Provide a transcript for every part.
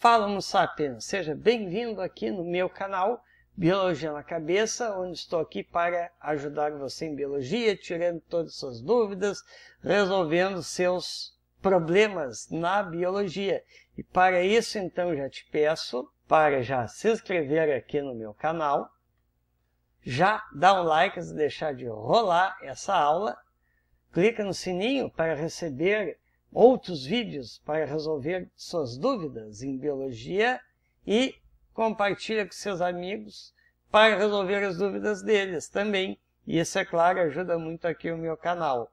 Fala no Sapiens, seja bem-vindo aqui no meu canal Biologia na Cabeça, onde estou aqui para ajudar você em biologia, tirando todas as suas dúvidas, resolvendo seus problemas na biologia. E para isso, então, já te peço para já se inscrever aqui no meu canal, já dá o like se deixar de rolar essa aula, clica no sininho para receber outros vídeos para resolver suas dúvidas em biologia e compartilha com seus amigos para resolver as dúvidas deles também. E isso, é claro, ajuda muito aqui o meu canal.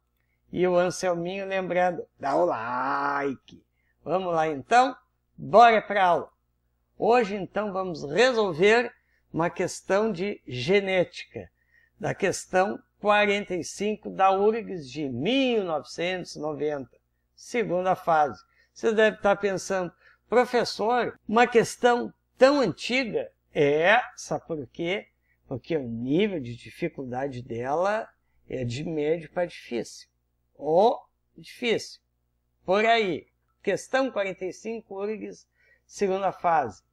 E o Anselminho lembrando, dá o like. Vamos lá então? Bora para aula. Hoje então vamos resolver uma questão de genética, da questão 45 da URGS de 1990, segunda fase. Você deve estar pensando, professor, uma questão tão antiga é essa, por quê? Porque o nível de dificuldade dela é de médio para difícil. Ou difícil. Por aí. Questão 45, URGS, segunda fase.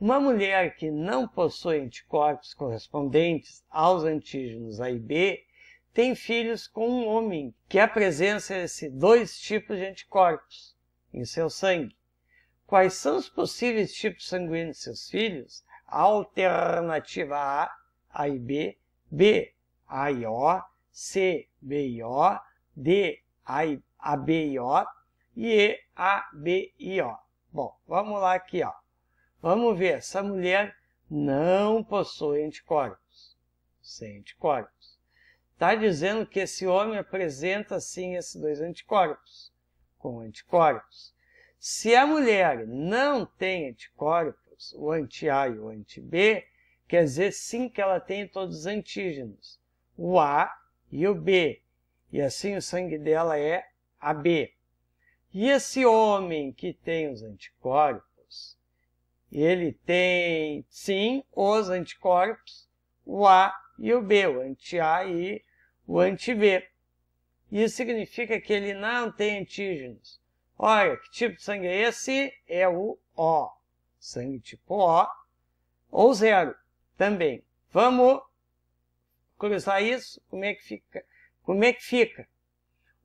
Uma mulher que não possui anticorpos correspondentes aos antígenos A e B tem filhos com um homem que apresenta é esses dois tipos de anticorpos em seu sangue. Quais são os possíveis tipos sanguíneos de seus filhos? Alternativa A, A e B, B, A e O, C, B e O, D, A, e, A B e O e E, A, B e O. Bom, vamos lá aqui, ó. Vamos ver, essa mulher não possui anticorpos. Sem anticorpos. Está dizendo que esse homem apresenta sim esses dois anticorpos, com anticorpos. Se a mulher não tem anticorpos, o anti-A e o anti-B, quer dizer sim que ela tem todos os antígenos, o A e o B. E assim o sangue dela é AB. E esse homem que tem os anticorpos, ele tem, sim, os anticorpos, o A e o B, o anti-A e o anti-B. Isso significa que ele não tem antígenos. Olha, que tipo de sangue é esse? É o O. Sangue tipo O ou zero também. Vamos cruzar isso, como é que fica? Como é que fica?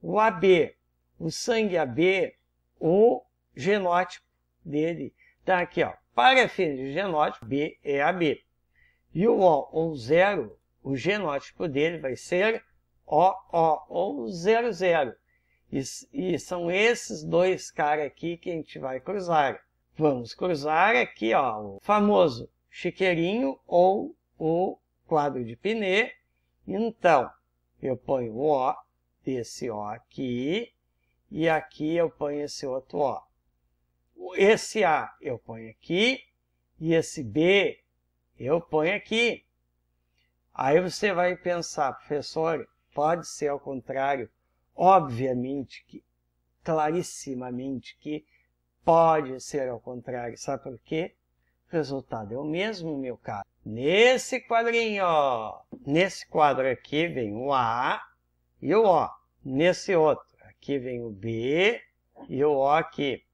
O AB, o sangue AB, o genótipo dele está aqui, ó, para fins de genótipo, B é AB. E o O ou 0, o genótipo dele vai ser OO ou 00. E, e são esses dois caras aqui que a gente vai cruzar. Vamos cruzar aqui ó, o famoso chiqueirinho ou o quadro de Pinet. Então, eu ponho o O desse O aqui, e aqui eu ponho esse outro O esse A eu ponho aqui e esse B eu ponho aqui. Aí você vai pensar, professor, pode ser ao contrário. Obviamente que, clarissimamente que pode ser ao contrário. Sabe por quê? O resultado é o mesmo meu caro. Nesse quadrinho, ó, nesse quadro aqui vem o A e o O. Nesse outro, aqui vem o B e o O aqui.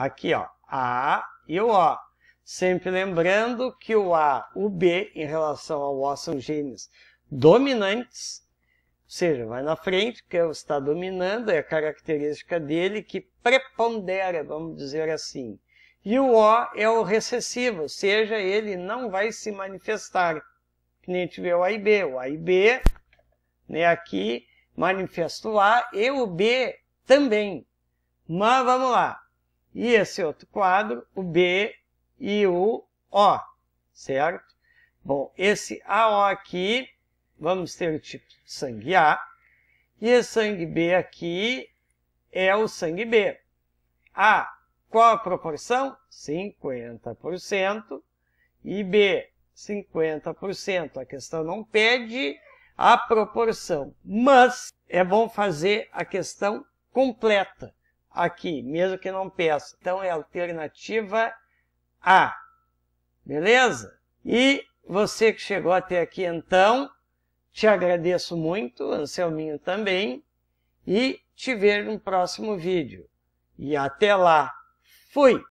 Aqui, ó, a e o O. Sempre lembrando que o A, o B em relação ao O são genes dominantes, ou seja, vai na frente, é que está dominando, é a característica dele que prepondera, vamos dizer assim. E o O é o recessivo, ou seja, ele não vai se manifestar. Que nem a gente vê o A e B. O A e B, né, aqui, manifesta o A e o B também. Mas vamos lá e esse outro quadro, o B e o O, certo? Bom, esse AO aqui, vamos ter o tipo de sangue A, e esse sangue B aqui é o sangue B. A, qual a proporção? 50%, e B, 50%. A questão não pede a proporção, mas é bom fazer a questão completa aqui, mesmo que não peça. Então é alternativa A. Beleza? E você que chegou até aqui então, te agradeço muito, Anselminho também, e te vejo no próximo vídeo. E até lá. Fui!